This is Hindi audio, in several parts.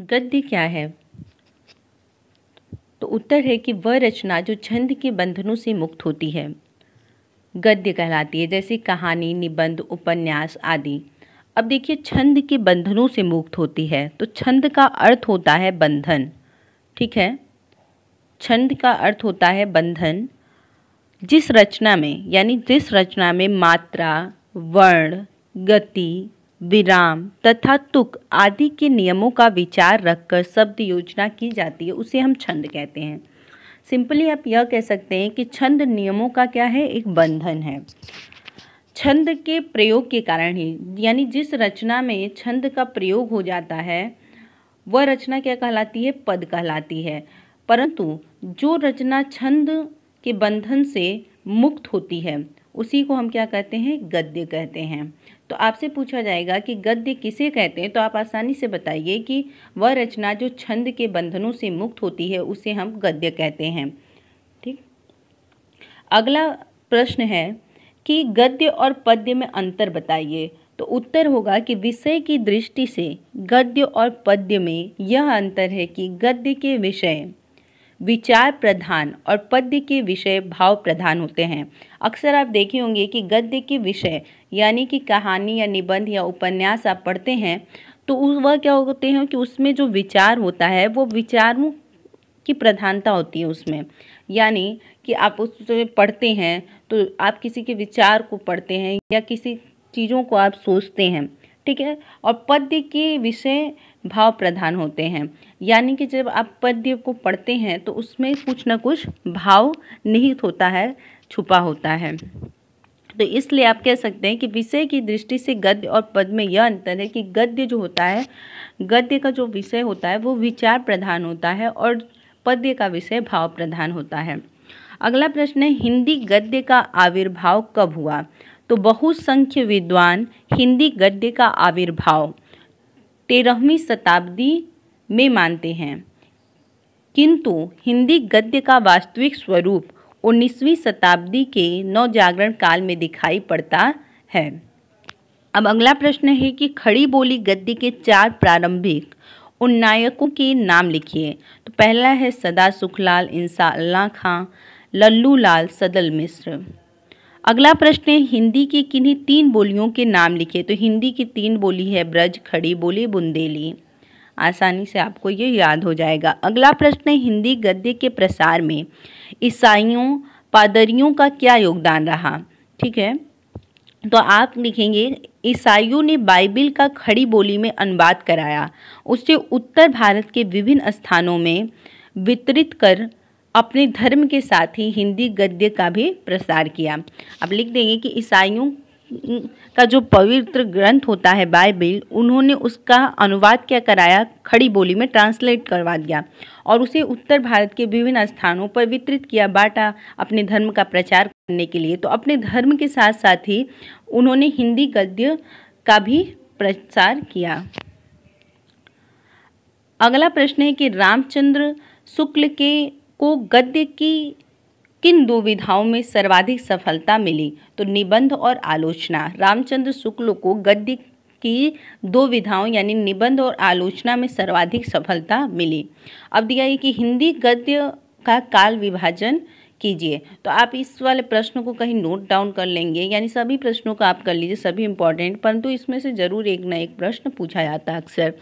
गद्य क्या है तो उत्तर है कि वह रचना जो छंद के बंधनों से मुक्त होती है गद्य कहलाती है जैसे कहानी निबंध उपन्यास आदि अब देखिए छंद के बंधनों से मुक्त होती है तो छंद का अर्थ होता है बंधन ठीक है छंद का अर्थ होता है बंधन जिस रचना में यानी जिस रचना में मात्रा वर्ण गति विराम तथा तुक आदि के नियमों का विचार रखकर शब्द योजना की जाती है उसे हम छंद कहते हैं सिंपली आप यह कह सकते हैं कि छंद नियमों का क्या है एक बंधन है छंद के प्रयोग के कारण ही यानी जिस रचना में छंद का प्रयोग हो जाता है वह रचना क्या कहलाती है पद कहलाती है परंतु जो रचना छंद के बंधन से मुक्त होती है उसी को हम क्या कहते हैं गद्य कहते हैं तो आपसे पूछा जाएगा कि गद्य किसे कहते हैं तो आप आसानी से बताइए कि वह रचना जो छंद के बंधनों से मुक्त होती है उसे हम गद्य कहते हैं ठीक अगला प्रश्न है कि गद्य और पद्य में अंतर बताइए तो उत्तर होगा कि विषय की दृष्टि से गद्य और पद्य में यह अंतर है कि गद्य के विषय विचार प्रधान और पद्य के विषय भाव प्रधान होते हैं अक्सर आप देखे होंगे कि गद्य के विषय यानी कि कहानी या निबंध या उपन्यास आप पढ़ते हैं तो वह क्या होते हैं कि उसमें जो विचार होता है वो विचारों की प्रधानता होती है उसमें यानी कि आप उसमें पढ़ते हैं तो आप किसी के विचार को पढ़ते हैं या किसी चीज़ों को आप सोचते हैं ठीक है और पद्य के विषय भाव प्रधान होते हैं यानी कि जब आप पद्य को पढ़ते हैं तो उसमें कुछ ना कुछ भाव निहित होता है छुपा होता है तो इसलिए आप कह सकते हैं कि विषय की दृष्टि से गद्य और पद में यह अंतर है कि गद्य जो होता है गद्य का जो विषय होता है वो विचार प्रधान होता है और पद्य का विषय भाव प्रधान होता है अगला प्रश्न है हिंदी गद्य का आविर्भाव कब हुआ तो बहुसंख्य विद्वान हिंदी गद्य का आविर्भाव तेरहवीं शताब्दी में मानते हैं किंतु हिंदी गद्य का वास्तविक स्वरूप उन्नीसवीं शताब्दी के नवजागरण काल में दिखाई पड़ता है अब अगला प्रश्न है कि खड़ी बोली गद्य के चार प्रारंभिक उन्नायकों के नाम लिखिए तो पहला है सदा सुखलाल इंसा अल्लाह खां लल्लू लाल सदल मिश्र अगला प्रश्न है हिंदी की किन्हीं तीन बोलियों के नाम लिखे तो हिंदी की तीन बोली है ब्रज खड़ी बोली बुंदेली आसानी से आपको ये याद हो जाएगा अगला प्रश्न है हिंदी गद्य के प्रसार में ईसाइयों पादरियों का क्या योगदान रहा ठीक है तो आप लिखेंगे ईसाइयों ने बाइबिल का खड़ी बोली में अनुवाद कराया उसे उत्तर भारत के विभिन्न स्थानों में वितरित कर अपने धर्म के साथ ही हिंदी गद्य का भी प्रसार किया अब लिख देंगे कि ईसाइयों का जो पवित्र ग्रंथ होता है बाइबिल उन्होंने उसका अनुवाद क्या कराया खड़ी बोली में ट्रांसलेट करवा दिया और उसे उत्तर भारत के विभिन्न स्थानों पर वितरित किया बांटा अपने धर्म का प्रचार करने के लिए तो अपने धर्म के साथ साथ ही उन्होंने हिंदी गद्य का भी प्रचार किया अगला प्रश्न है कि रामचंद्र शुक्ल के को गद्य की किन दो विधाओं में सर्वाधिक सफलता मिली तो निबंध और आलोचना रामचंद्र शुक्ल को गद्य की दो विधाओं यानी निबंध और आलोचना में सर्वाधिक सफलता मिली अब दिया कि हिंदी गद्य का काल विभाजन कीजिए तो आप इस वाले प्रश्न को कहीं नोट डाउन कर लेंगे यानी सभी प्रश्नों को आप कर लीजिए सभी इंपॉर्टेंट परंतु इसमें से ज़रूर एक ना एक प्रश्न पूछा जाता है अक्सर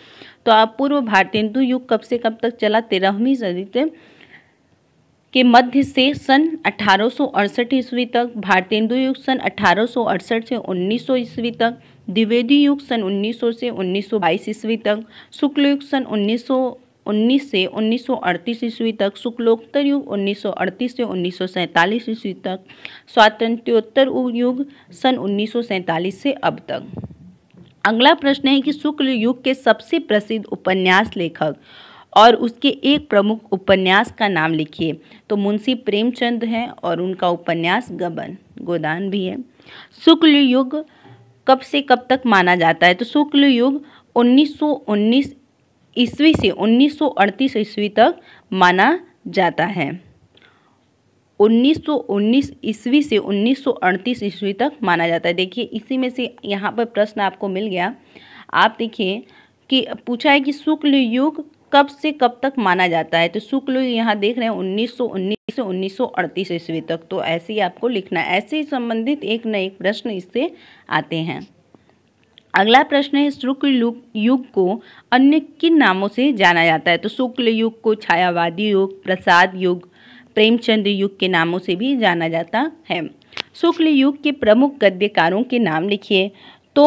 तो आप पूर्व भारतीय युग कब से कब तक चला तेरहवीं सदी से के मध्य से सन अठारह ईस्वी तक भारतेंदु युग सन अठारह से 1900 ईस्वी तक द्विवेदी युग सन 1900 से 1922 ईस्वी तक शुक्ल युग सन उन्नीस से 1938 ईस्वी तक शुक्लोत्तर युग 1938 से 1947 ईस्वी तक स्वातंत्र्योत्तर युग सन 1947 से अब तक अगला प्रश्न है कि शुक्ल युग के सबसे प्रसिद्ध उपन्यास लेखक और उसके एक प्रमुख उपन्यास का नाम लिखिए तो मुंशी प्रेमचंद हैं और उनका उपन्यास गबन गोदान भी है शुक्ल युग कब से कब तक माना जाता है तो शुक्ल युग 1919 ईस्वी से 1938 ईस्वी तक माना जाता है 1919 ईस्वी से 1938 ईस्वी तक माना जाता है देखिए इसी में से यहाँ पर प्रश्न आपको मिल गया आप देखिए कि पूछा है कि शुक्ल युग कब से कब तक माना जाता है तो शुक्ल यहाँ देख रहे हैं उन्नीस सौ से उन्नीस सौ ईस्वी तक तो ऐसे ही आपको लिखना है ऐसे ही संबंधित एक न एक प्रश्न इससे आते हैं अगला प्रश्न है शुक्ल युग को अन्य किन नामों से जाना जाता है तो शुक्ल युग को छायावादी युग प्रसाद युग प्रेमचंद युग के नामों से भी जाना जाता है शुक्ल युग के प्रमुख गद्यकारों के नाम लिखिए तो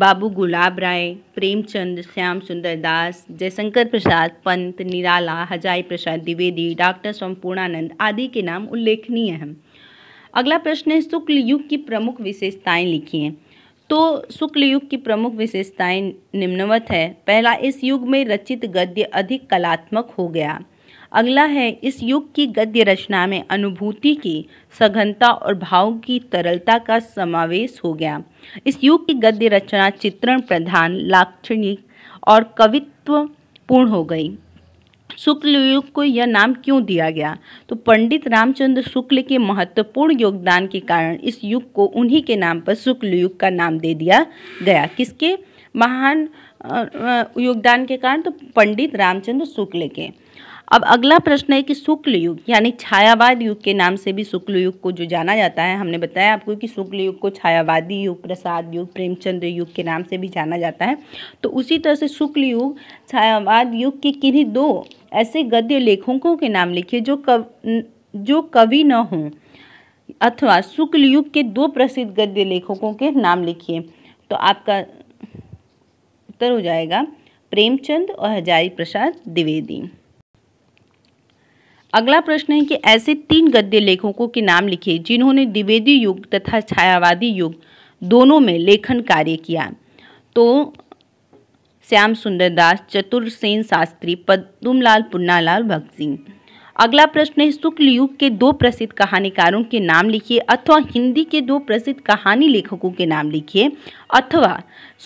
बाबू गुलाब राय प्रेमचंद श्याम सुंदर दास जयशंकर प्रसाद पंत निराला हजाई प्रसाद द्विवेदी डॉक्टर स्वपूर्णानंद आदि के नाम उल्लेखनीय हैं अगला प्रश्न है शुक्ल युग की प्रमुख विशेषताएं लिखिए तो शुक्ल युग की प्रमुख विशेषताएं निम्नवत है पहला इस युग में रचित गद्य अधिक कलात्मक हो गया अगला है इस युग की गद्य रचना में अनुभूति की सघनता और भाव की तरलता का समावेश हो गया इस युग की गद्य रचना चित्रण प्रधान लाक्षणिक और कवित्वपूर्ण हो गई शुक्ल युग को यह नाम क्यों दिया गया तो पंडित रामचंद्र शुक्ल के महत्वपूर्ण योगदान के कारण इस युग को उन्हीं के नाम पर शुक्ल युग का नाम दे दिया गया किसके महान योगदान के कारण तो पंडित रामचंद्र शुक्ल के अब अगला प्रश्न है कि शुक्ल युग यानी छायावाद युग के नाम से भी शुक्ल युग को जो जाना जाता है हमने बताया आपको कि शुक्ल युग को छायावादी युग प्रसाद युग प्रेमचंद्र युग के नाम से भी जाना जाता है तो उसी तरह से शुक्ल युग छायावाद युग के किन्हीं दो ऐसे गद्य लेखकों के नाम लिखिए जो कव जो कवि न हों अथवा शुक्ल युग के दो प्रसिद्ध गद्य लेखकों के नाम लिखिए तो आपका उत्तर हो जाएगा प्रेमचंद और हजारी प्रसाद द्विवेदी अगला प्रश्न है कि ऐसे तीन गद्य लेखकों के नाम लिखिए जिन्होंने द्विवेदी युग तथा छायावादी युग दोनों में लेखन कार्य किया तो श्याम सुंदर दास चतुर सेन शास्त्री पद्मलाल पुन्नालाल भक्त सिंह अगला प्रश्न है शुक्ल युग के दो प्रसिद्ध कहानीकारों के नाम लिखिए अथवा हिंदी के दो प्रसिद्ध कहानी लेखकों के नाम लिखिए अथवा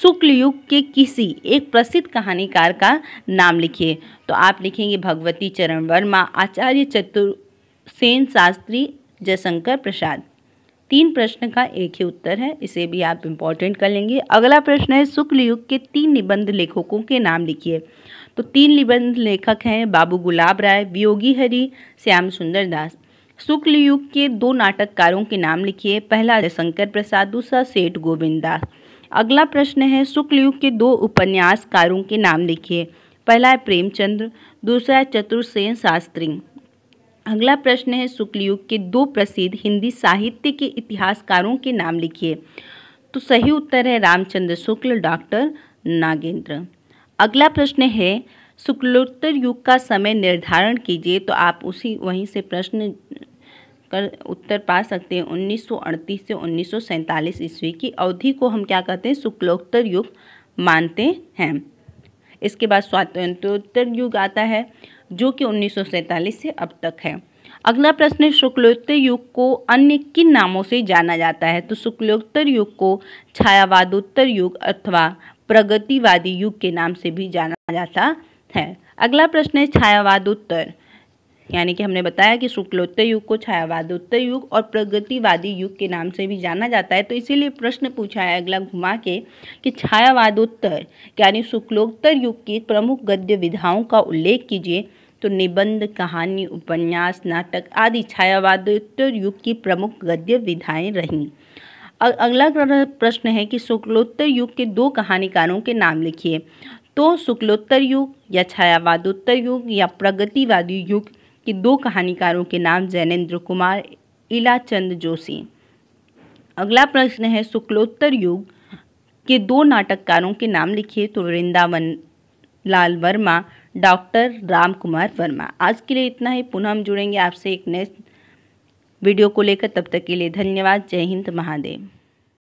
शुक्ल युग के किसी एक प्रसिद्ध कहानीकार का नाम लिखिए तो आप लिखेंगे भगवती चरण वर्मा आचार्य चतुर्सेन शास्त्री जयशंकर प्रसाद तीन प्रश्न का एक ही उत्तर है इसे भी आप इम्पोर्टेंट कर लेंगे अगला प्रश्न है शुक्ल युग के तीन निबंध लेखकों के नाम लिखिए तो तीन निबंध लेखक हैं बाबू गुलाब राय वियोगी हरि श्याम सुंदर दास शुक्ल युग के दो नाटककारों के नाम लिखिए पहला शंकर प्रसाद दूसरा सेठ गोविंद दास अगला प्रश्न है शुक्ल युग के दो उपन्यासकारों के नाम लिखिए पहला है प्रेमचंद्र दूसरा है चतुर्सेन शास्त्री अगला प्रश्न है शुक्ल युग के दो प्रसिद्ध हिंदी साहित्य के इतिहासकारों के नाम लिखिए तो सही उत्तर है रामचंद्र शुक्ल डॉक्टर नागेंद्र अगला प्रश्न है शुक्लोत्तर युग का समय निर्धारण कीजिए तो आप उसी वहीं से प्रश्न कर उत्तर पा सकते हैं 1938 से उन्नीस ईस्वी की अवधि को हम क्या कहते हैं शुक्लोत्तर युग मानते हैं इसके बाद स्वातंत्रोत्तर युग आता है जो कि उन्नीस से अब तक है अगला प्रश्न है शुक्लोत्तर युग को अन्य किन नामों से जाना जाता है तो शुक्लोत्तर युग को छायावादोत्तर युग अथवा प्रगतिवादी युग के नाम से भी जाना जाता है अगला प्रश्न है छायावादोत्तर यानी कि हमने बताया कि शुक्लोत्तर युग को छायावादोत्तर युग और प्रगतिवादी युग के नाम से भी जाना जाता है तो इसीलिए प्रश्न पूछा है अगला घुमा के कि छायावादोत्तर यानी शुक्लोत्तर युग की प्रमुख गद्य विधाओं का उल्लेख कीजिए तो निबंध कहानी उपन्यास नाटक आदि छायावादोत्तर युग की प्रमुख गद्य विधाएं रहीं अगला प्रश्न है कि शुक्लोत्तर युग के दो कहानीकारों के नाम लिखिए तो शुक्लोत्तर युग या छायावादोत्तर युग या प्रगतिवादी युग के दो कहानीकारों के नाम जैनेन्द्र कुमार इलाचंद जोशी अगला प्रश्न है शुक्लोत्तर युग के दो नाटककारों के नाम लिखिए तो वृंदावन लाल वर्मा डॉक्टर राम कुमार वर्मा आज के लिए इतना ही पुनः हम जुड़ेंगे आपसे एक नए वीडियो को लेकर तब तक के लिए धन्यवाद जय हिंद महादेव